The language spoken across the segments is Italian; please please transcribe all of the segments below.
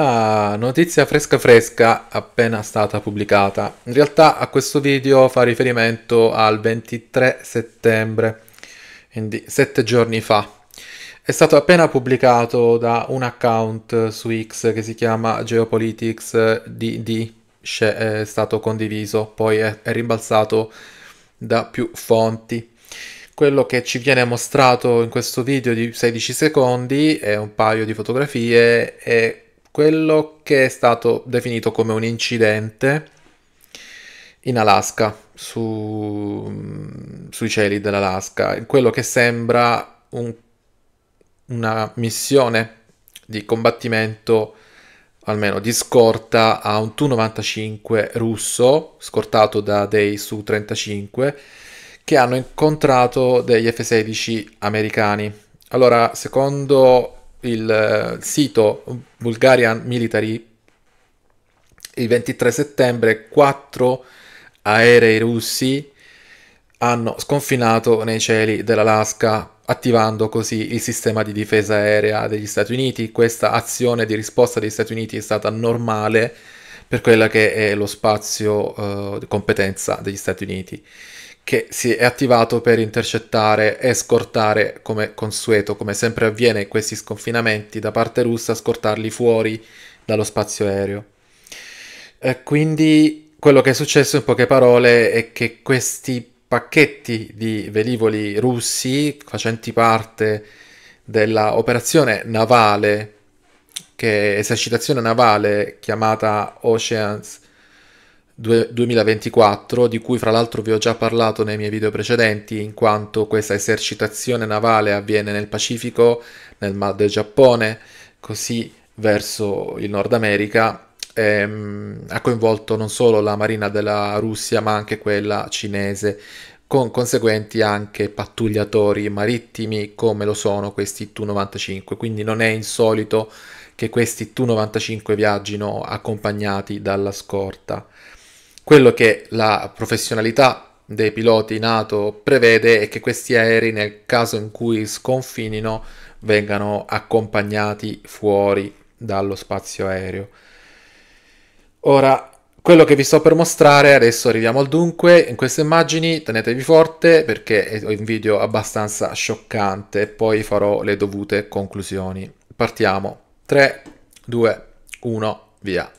Ah, notizia fresca fresca appena stata pubblicata. In realtà a questo video fa riferimento al 23 settembre, quindi sette giorni fa. È stato appena pubblicato da un account su X che si chiama Geopolitics DD, è stato condiviso, poi è, rimbalzato da più fonti. Quello che ci viene mostrato in questo video di 16 secondi è un paio di fotografie e quello che è stato definito come un incidente in Alaska, su, mm, sui cieli dell'Alaska, quello che sembra un, una missione di combattimento, almeno di scorta, a un Tu-95 russo, scortato da dei Su-35, che hanno incontrato degli F-16 americani. Allora, secondo il eh, sito Bulgarian Military il 23 settembre quattro aerei russi hanno sconfinato nei cieli dell'Alaska attivando così il sistema di difesa aerea degli Stati Uniti. Questa azione di risposta degli Stati Uniti è stata normale per quella che è lo spazio eh, di competenza degli Stati Uniti che si è attivato per intercettare e scortare, come consueto, come sempre avviene in questi sconfinamenti, da parte russa, scortarli fuori dallo spazio aereo. Eh, quindi quello che è successo in poche parole è che questi pacchetti di velivoli russi facenti parte dell'operazione navale, che è esercitazione navale chiamata Oceans 2024, di cui fra l'altro vi ho già parlato nei miei video precedenti, in quanto questa esercitazione navale avviene nel Pacifico, nel Mar del Giappone, così verso il Nord America, ehm, ha coinvolto non solo la marina della Russia ma anche quella cinese, con conseguenti anche pattugliatori marittimi come lo sono questi Tu-95, quindi non è insolito che questi Tu-95 viaggino accompagnati dalla scorta. Quello che la professionalità dei piloti NATO prevede è che questi aerei, nel caso in cui sconfinino, vengano accompagnati fuori dallo spazio aereo. Ora, quello che vi sto per mostrare, adesso arriviamo al dunque, in queste immagini tenetevi forte perché è un video abbastanza scioccante, poi farò le dovute conclusioni. Partiamo. 3, 2, 1, via.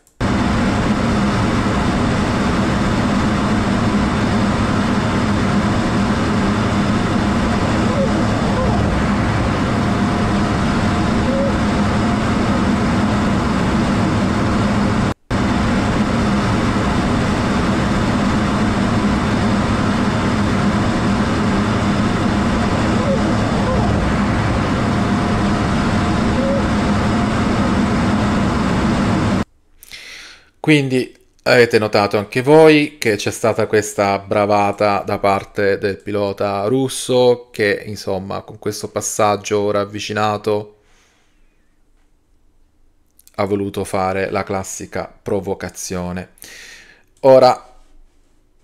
Quindi avete notato anche voi che c'è stata questa bravata da parte del pilota russo che insomma con questo passaggio ravvicinato ha voluto fare la classica provocazione. Ora,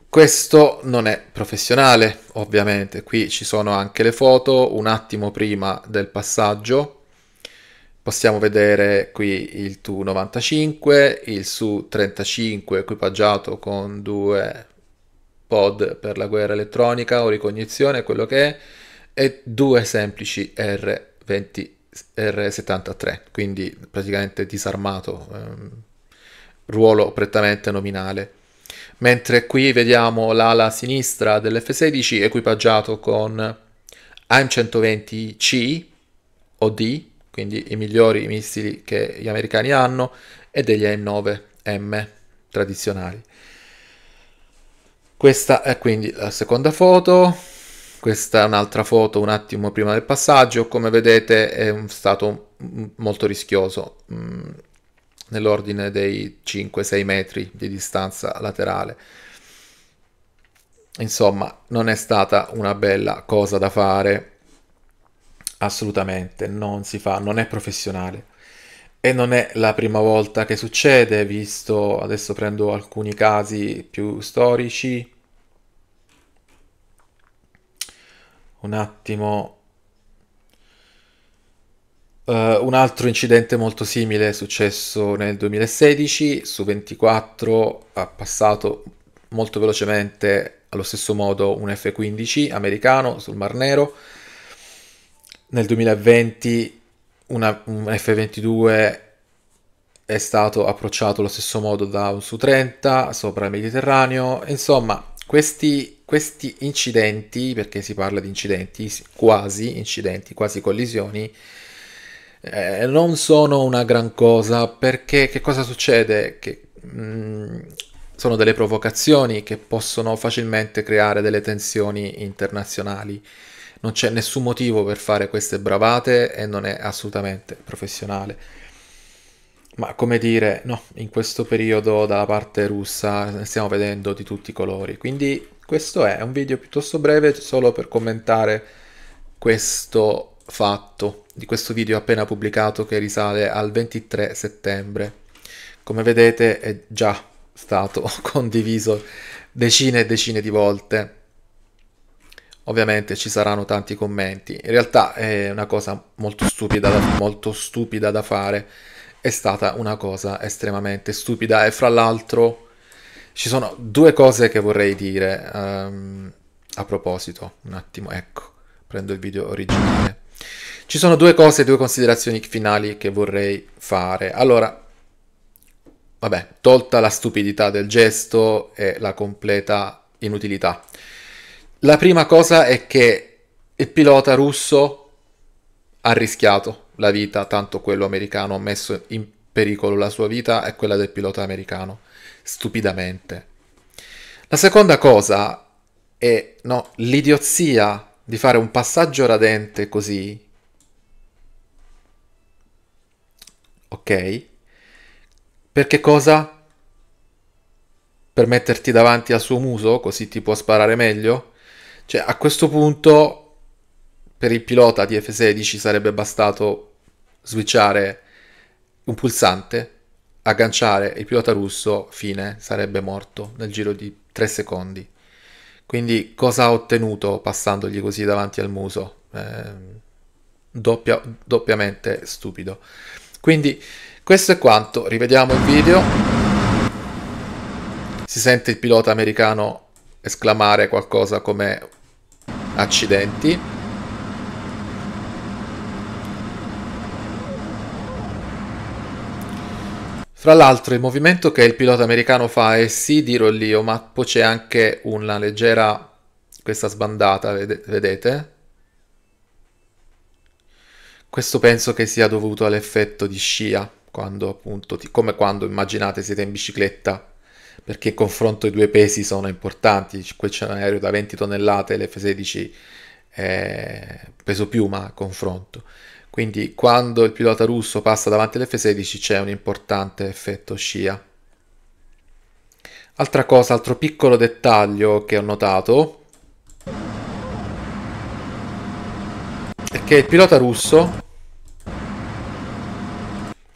questo non è professionale, ovviamente, qui ci sono anche le foto un attimo prima del passaggio Possiamo vedere qui il Tu95, il Su35 equipaggiato con due pod per la guerra elettronica o ricognizione, quello che è, e due semplici R20, R73, quindi praticamente disarmato, ehm, ruolo prettamente nominale. Mentre qui vediamo l'ala sinistra dell'F16 equipaggiato con AIM 120C o D, quindi i migliori missili che gli americani hanno, e degli a 9 m tradizionali. Questa è quindi la seconda foto, questa è un'altra foto un attimo prima del passaggio, come vedete è stato molto rischioso, mm, nell'ordine dei 5-6 metri di distanza laterale. Insomma, non è stata una bella cosa da fare Assolutamente, non si fa, non è professionale. E non è la prima volta che succede, visto, adesso prendo alcuni casi più storici. Un attimo. Uh, un altro incidente molto simile è successo nel 2016, su 24 ha passato molto velocemente allo stesso modo un F-15 americano sul Mar Nero nel 2020 una, un F22 è stato approcciato allo stesso modo da un Su-30 sopra il Mediterraneo. Insomma, questi, questi incidenti, perché si parla di incidenti, quasi incidenti, quasi collisioni, eh, non sono una gran cosa perché che cosa succede? Che, mh, mm, sono delle provocazioni che possono facilmente creare delle tensioni internazionali non c'è nessun motivo per fare queste bravate e non è assolutamente professionale. Ma come dire, no, in questo periodo dalla parte russa ne stiamo vedendo di tutti i colori. Quindi questo è un video piuttosto breve solo per commentare questo fatto di questo video appena pubblicato che risale al 23 settembre. Come vedete è già stato condiviso decine e decine di volte Ovviamente ci saranno tanti commenti. In realtà è una cosa molto stupida da, molto stupida da fare. È stata una cosa estremamente stupida e fra l'altro ci sono due cose che vorrei dire um, a proposito. Un attimo, ecco, prendo il video originale. Ci sono due cose, due considerazioni finali che vorrei fare. Allora, vabbè, tolta la stupidità del gesto e la completa inutilità. La prima cosa è che il pilota russo ha rischiato la vita, tanto quello americano ha messo in pericolo la sua vita e quella del pilota americano, stupidamente. La seconda cosa è no, l'idiozia di fare un passaggio radente così. Ok? Perché cosa? Per metterti davanti al suo muso, così ti può sparare meglio? Cioè, a questo punto, per il pilota di F16 sarebbe bastato switchare un pulsante, agganciare il pilota russo, fine, sarebbe morto nel giro di 3 secondi. Quindi cosa ha ottenuto passandogli così davanti al muso? Eh, doppia, doppiamente stupido. Quindi questo è quanto, rivediamo il video. Si sente il pilota americano esclamare qualcosa come accidenti. Fra l'altro il movimento che il pilota americano fa è sì di rollio, ma poi c'è anche una leggera... questa sbandata, vedete? Questo penso che sia dovuto all'effetto di scia, quando appunto, ti... come quando immaginate siete in bicicletta perché in confronto i due pesi sono importanti, qui c'è un aereo da 20 tonnellate, l'F-16 è peso più, ma confronto. Quindi quando il pilota russo passa davanti all'F-16 c'è un importante effetto scia. Altra cosa, altro piccolo dettaglio che ho notato è che il pilota russo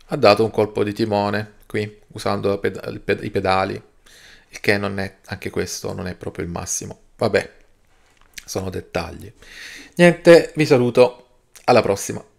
ha dato un colpo di timone qui usando ped- i pedali il che non è, anche questo non è proprio il massimo. Vabbè, sono dettagli. Niente, vi saluto, alla prossima.